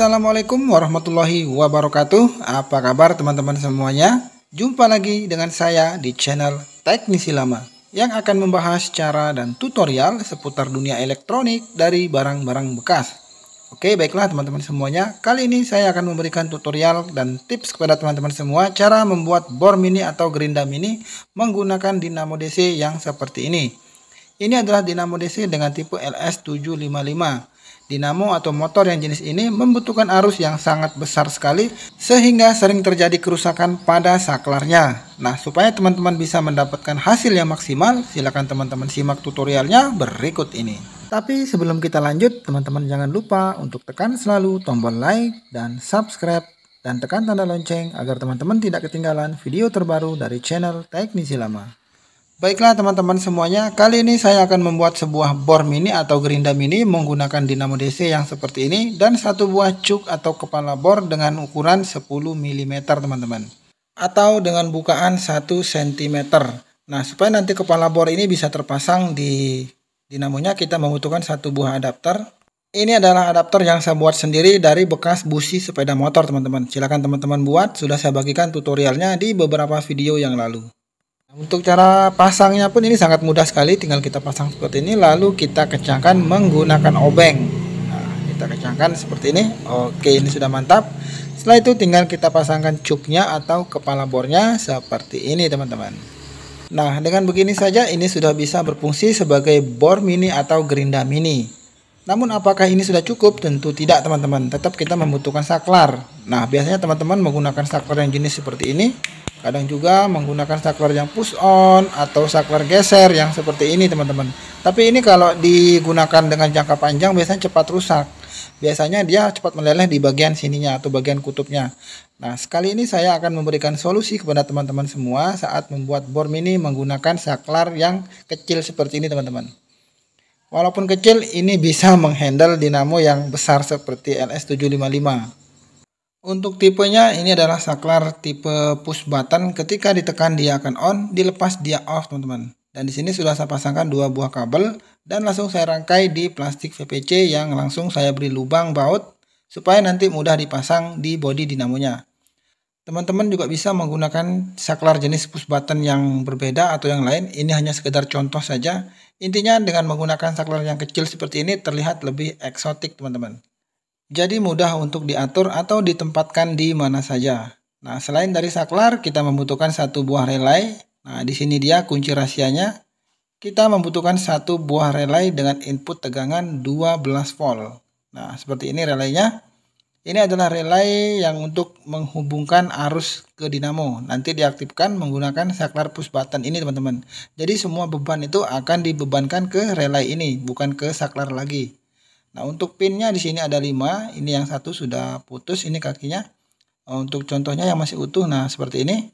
Assalamualaikum warahmatullahi wabarakatuh Apa kabar teman-teman semuanya? Jumpa lagi dengan saya di channel Teknisi Lama Yang akan membahas cara dan tutorial seputar dunia elektronik dari barang-barang bekas Oke baiklah teman-teman semuanya Kali ini saya akan memberikan tutorial dan tips kepada teman-teman semua Cara membuat bor mini atau gerinda mini menggunakan dinamo DC yang seperti ini ini adalah dinamo DC dengan tipe LS755. Dinamo atau motor yang jenis ini membutuhkan arus yang sangat besar sekali sehingga sering terjadi kerusakan pada saklarnya. Nah, supaya teman-teman bisa mendapatkan hasil yang maksimal, silakan teman-teman simak tutorialnya berikut ini. Tapi sebelum kita lanjut, teman-teman jangan lupa untuk tekan selalu tombol like dan subscribe dan tekan tanda lonceng agar teman-teman tidak ketinggalan video terbaru dari channel Teknisi Lama. Baiklah teman-teman semuanya, kali ini saya akan membuat sebuah bor mini atau gerinda mini menggunakan dinamo DC yang seperti ini dan satu buah cuk atau kepala bor dengan ukuran 10 mm teman-teman. Atau dengan bukaan 1 cm. Nah, supaya nanti kepala bor ini bisa terpasang di dinamonya kita membutuhkan satu buah adapter. Ini adalah adapter yang saya buat sendiri dari bekas busi sepeda motor teman-teman. Silahkan teman-teman buat, sudah saya bagikan tutorialnya di beberapa video yang lalu. Untuk cara pasangnya pun ini sangat mudah sekali, tinggal kita pasang seperti ini, lalu kita kencangkan menggunakan obeng. Nah, kita kencangkan seperti ini. Oke, ini sudah mantap. Setelah itu tinggal kita pasangkan cuknya atau kepala bornya seperti ini, teman-teman. Nah, dengan begini saja ini sudah bisa berfungsi sebagai bor mini atau gerinda mini. Namun apakah ini sudah cukup? Tentu tidak, teman-teman. Tetap kita membutuhkan saklar. Nah, biasanya teman-teman menggunakan saklar yang jenis seperti ini Kadang juga menggunakan saklar yang push on atau saklar geser yang seperti ini teman-teman. Tapi ini kalau digunakan dengan jangka panjang biasanya cepat rusak. Biasanya dia cepat meleleh di bagian sininya atau bagian kutubnya. Nah, sekali ini saya akan memberikan solusi kepada teman-teman semua saat membuat bor mini menggunakan saklar yang kecil seperti ini teman-teman. Walaupun kecil, ini bisa menghandle dinamo yang besar seperti LS755. Untuk tipenya ini adalah saklar tipe push button. Ketika ditekan dia akan on, dilepas dia off teman-teman. Dan di sini sudah saya pasangkan dua buah kabel dan langsung saya rangkai di plastik VPC yang langsung saya beri lubang baut supaya nanti mudah dipasang di body dinamonya. Teman-teman juga bisa menggunakan saklar jenis push button yang berbeda atau yang lain. Ini hanya sekedar contoh saja. Intinya dengan menggunakan saklar yang kecil seperti ini terlihat lebih eksotik teman-teman jadi mudah untuk diatur atau ditempatkan di mana saja. Nah, selain dari saklar, kita membutuhkan satu buah relay. Nah, di sini dia kunci rahasianya. Kita membutuhkan satu buah relay dengan input tegangan 12 volt. Nah, seperti ini relaynya. Ini adalah relay yang untuk menghubungkan arus ke dinamo. Nanti diaktifkan menggunakan saklar push button ini, teman-teman. Jadi semua beban itu akan dibebankan ke relay ini, bukan ke saklar lagi. Nah, untuk pinnya di sini ada 5, ini yang satu sudah putus, ini kakinya. Eh, untuk contohnya yang masih utuh, nah seperti ini.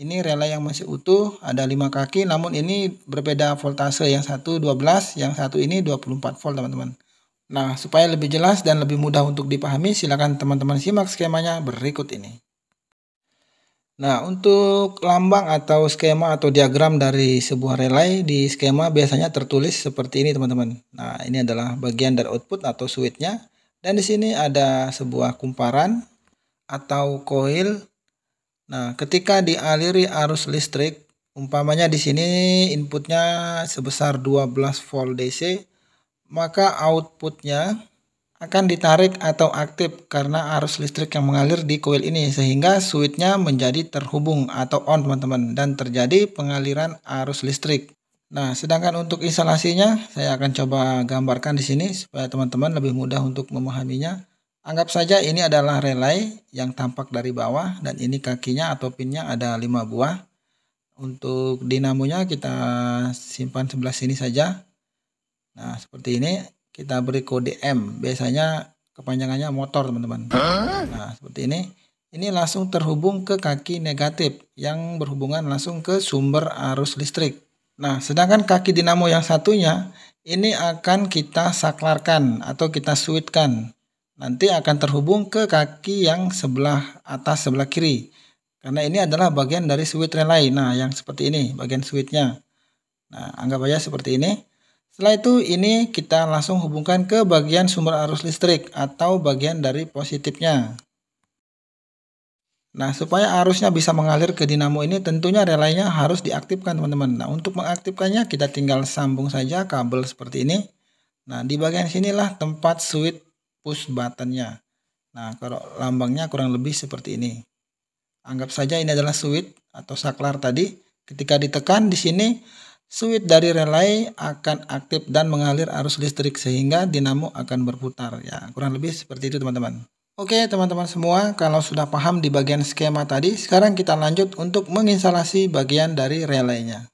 Ini relay yang masih utuh, ada 5 kaki, namun ini berbeda voltase, yang satu 12, yang satu ini 24 volt teman-teman. Nah, supaya lebih jelas dan lebih mudah untuk dipahami, silakan teman-teman simak skemanya berikut ini. Nah, untuk lambang atau skema atau diagram dari sebuah relay di skema biasanya tertulis seperti ini, teman-teman. Nah, ini adalah bagian dari output atau switch-nya. Dan di sini ada sebuah kumparan atau coil. Nah, ketika dialiri arus listrik, umpamanya di sini inputnya sebesar 12 volt DC, maka outputnya akan ditarik atau aktif karena arus listrik yang mengalir di koil ini sehingga switchnya menjadi terhubung atau on teman-teman dan terjadi pengaliran arus listrik. Nah, sedangkan untuk instalasinya saya akan coba gambarkan di sini supaya teman-teman lebih mudah untuk memahaminya. Anggap saja ini adalah relay yang tampak dari bawah dan ini kakinya atau pinnya ada 5 buah. Untuk dinamonya kita simpan sebelah sini saja. Nah, seperti ini kita beri kode M biasanya kepanjangannya motor teman-teman nah seperti ini ini langsung terhubung ke kaki negatif yang berhubungan langsung ke sumber arus listrik nah sedangkan kaki dinamo yang satunya ini akan kita saklarkan atau kita suitkan nanti akan terhubung ke kaki yang sebelah atas sebelah kiri karena ini adalah bagian dari switch relay nah yang seperti ini bagian switchnya nah anggap aja seperti ini setelah itu ini kita langsung hubungkan ke bagian sumber arus listrik atau bagian dari positifnya. Nah, supaya arusnya bisa mengalir ke dinamo ini tentunya relainya harus diaktifkan teman-teman. Nah, untuk mengaktifkannya kita tinggal sambung saja kabel seperti ini. Nah, di bagian sinilah tempat switch push buttonnya. Nah, kalau lambangnya kurang lebih seperti ini. Anggap saja ini adalah switch atau saklar tadi. Ketika ditekan di sini Switch dari relay akan aktif dan mengalir arus listrik sehingga dinamo akan berputar. Ya, kurang lebih seperti itu teman-teman. Oke teman-teman semua, kalau sudah paham di bagian skema tadi, sekarang kita lanjut untuk menginstalasi bagian dari relaynya.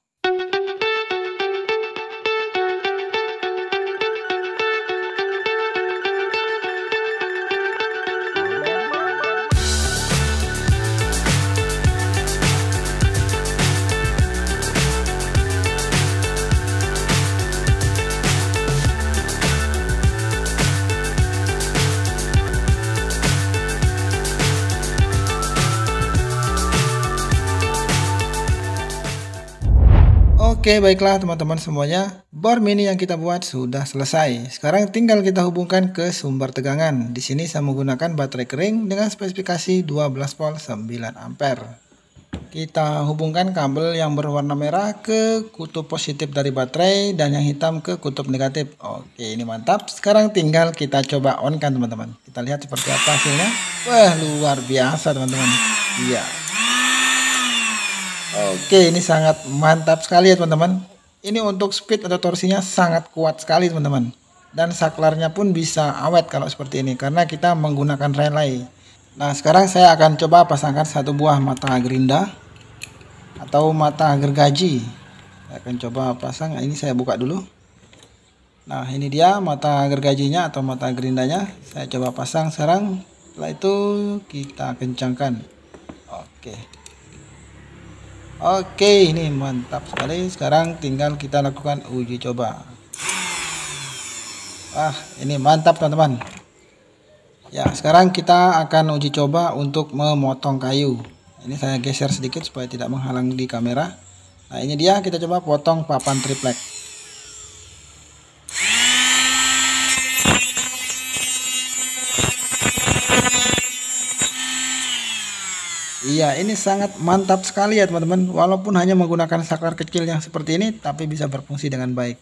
Oke baiklah teman-teman semuanya, bor mini yang kita buat sudah selesai. Sekarang tinggal kita hubungkan ke sumber tegangan. Di sini saya menggunakan baterai kering dengan spesifikasi 12 volt 9 ampere. Kita hubungkan kabel yang berwarna merah ke kutub positif dari baterai dan yang hitam ke kutub negatif. Oke ini mantap. Sekarang tinggal kita coba on kan teman-teman. Kita lihat seperti apa hasilnya. Wah luar biasa teman-teman. Iya. -teman. Yeah. Oke, ini sangat mantap sekali ya teman-teman. Ini untuk speed atau torsinya sangat kuat sekali teman-teman. Dan saklarnya pun bisa awet kalau seperti ini karena kita menggunakan relay. Nah, sekarang saya akan coba pasangkan satu buah mata gerinda atau mata gergaji. Saya akan coba pasang. Nah, ini saya buka dulu. Nah, ini dia mata gergajinya atau mata gerindanya. Saya coba pasang sekarang. Setelah itu kita kencangkan. Oke. Okay. Oke, ini mantap sekali. Sekarang tinggal kita lakukan uji coba. Ah, ini mantap teman-teman. Ya, sekarang kita akan uji coba untuk memotong kayu. Ini saya geser sedikit supaya tidak menghalangi kamera. Nah, ini dia kita coba potong papan triplek. Iya, ini sangat mantap sekali ya teman-teman. Walaupun hanya menggunakan saklar kecil yang seperti ini, tapi bisa berfungsi dengan baik.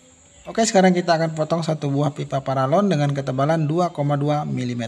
Oke, sekarang kita akan potong satu buah pipa paralon dengan ketebalan 2,2 mm.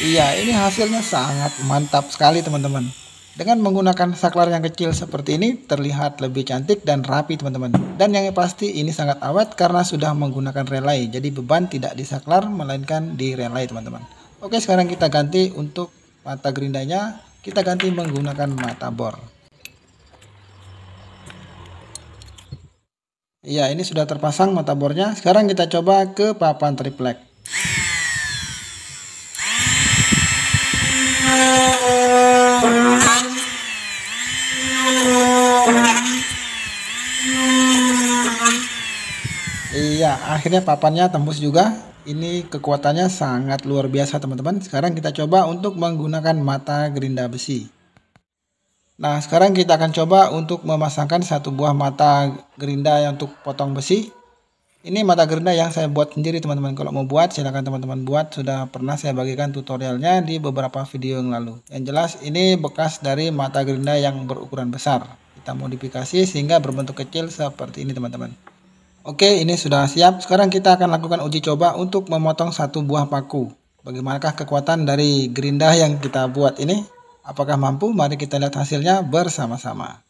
Iya, ini hasilnya sangat mantap sekali teman-teman. Dengan menggunakan saklar yang kecil seperti ini terlihat lebih cantik dan rapi teman-teman. Dan yang pasti ini sangat awet karena sudah menggunakan relay. Jadi beban tidak di saklar melainkan di relay teman-teman. Oke sekarang kita ganti untuk mata gerindanya. Kita ganti menggunakan mata bor. Iya ini sudah terpasang mata bornya. Sekarang kita coba ke papan triplek. Iya, akhirnya papannya tembus juga. Ini kekuatannya sangat luar biasa teman-teman. Sekarang kita coba untuk menggunakan mata gerinda besi. Nah, sekarang kita akan coba untuk memasangkan satu buah mata gerinda yang untuk potong besi. Ini mata gerinda yang saya buat sendiri teman-teman. Kalau mau buat silahkan teman-teman buat. Sudah pernah saya bagikan tutorialnya di beberapa video yang lalu. Yang jelas ini bekas dari mata gerinda yang berukuran besar. Kita modifikasi sehingga berbentuk kecil seperti ini teman-teman. Oke, ini sudah siap. Sekarang kita akan lakukan uji coba untuk memotong satu buah paku. Bagaimanakah kekuatan dari gerinda yang kita buat ini? Apakah mampu? Mari kita lihat hasilnya bersama-sama.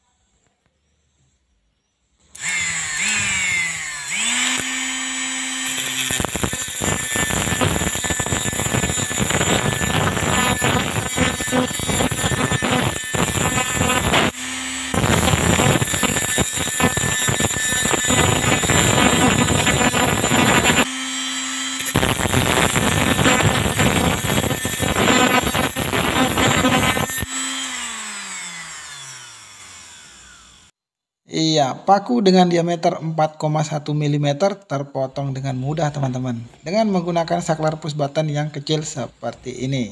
Iya, paku dengan diameter 4,1 mm terpotong dengan mudah teman-teman. Dengan menggunakan saklar push button yang kecil seperti ini.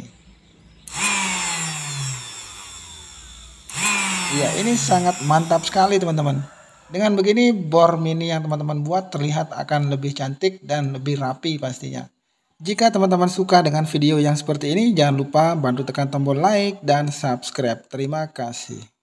Ya, ini sangat mantap sekali teman-teman. Dengan begini bor mini yang teman-teman buat terlihat akan lebih cantik dan lebih rapi pastinya. Jika teman-teman suka dengan video yang seperti ini, jangan lupa bantu tekan tombol like dan subscribe. Terima kasih.